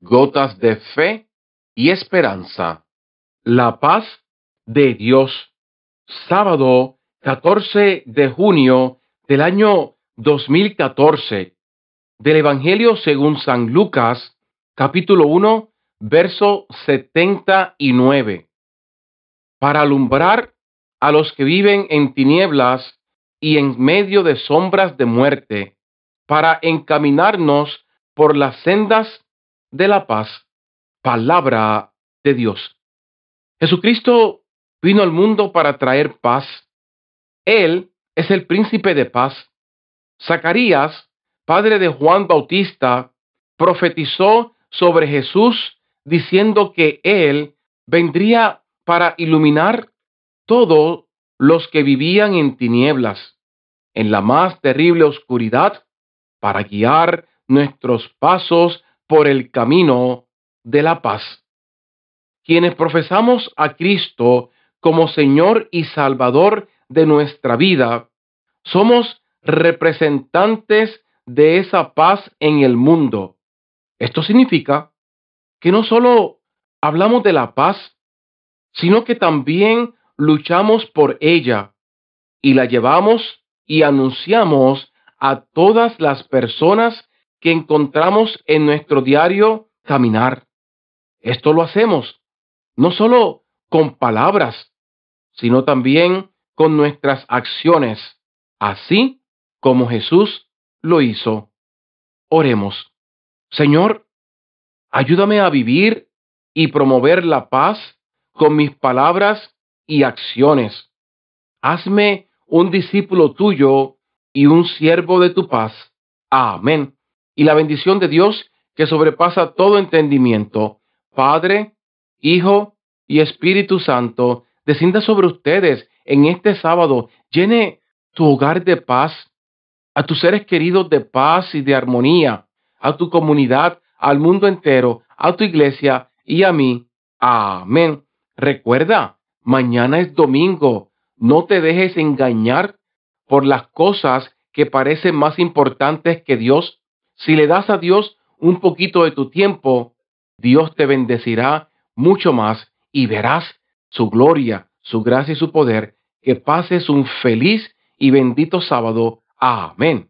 gotas de fe y esperanza. La paz de Dios. Sábado 14 de junio del año 2014. Del Evangelio según San Lucas, capítulo 1, verso 79. Para alumbrar a los que viven en tinieblas y en medio de sombras de muerte, para encaminarnos por las sendas de la paz, palabra de Dios. Jesucristo vino al mundo para traer paz. Él es el príncipe de paz. Zacarías, padre de Juan Bautista, profetizó sobre Jesús diciendo que Él vendría para iluminar todos los que vivían en tinieblas, en la más terrible oscuridad, para guiar nuestros pasos por el camino de la paz. Quienes profesamos a Cristo como Señor y Salvador de nuestra vida, somos representantes de esa paz en el mundo. Esto significa que no solo hablamos de la paz, sino que también luchamos por ella y la llevamos y anunciamos a todas las personas que encontramos en nuestro diario caminar. Esto lo hacemos no solo con palabras, sino también con nuestras acciones, así como Jesús lo hizo. Oremos. Señor, ayúdame a vivir y promover la paz con mis palabras y acciones. Hazme un discípulo tuyo y un siervo de tu paz. Amén y la bendición de Dios que sobrepasa todo entendimiento, Padre, Hijo y Espíritu Santo, descienda sobre ustedes en este sábado, llene tu hogar de paz, a tus seres queridos de paz y de armonía, a tu comunidad, al mundo entero, a tu iglesia y a mí. Amén. Recuerda, mañana es domingo. No te dejes engañar por las cosas que parecen más importantes que Dios si le das a Dios un poquito de tu tiempo, Dios te bendecirá mucho más y verás su gloria, su gracia y su poder. Que pases un feliz y bendito sábado. Amén.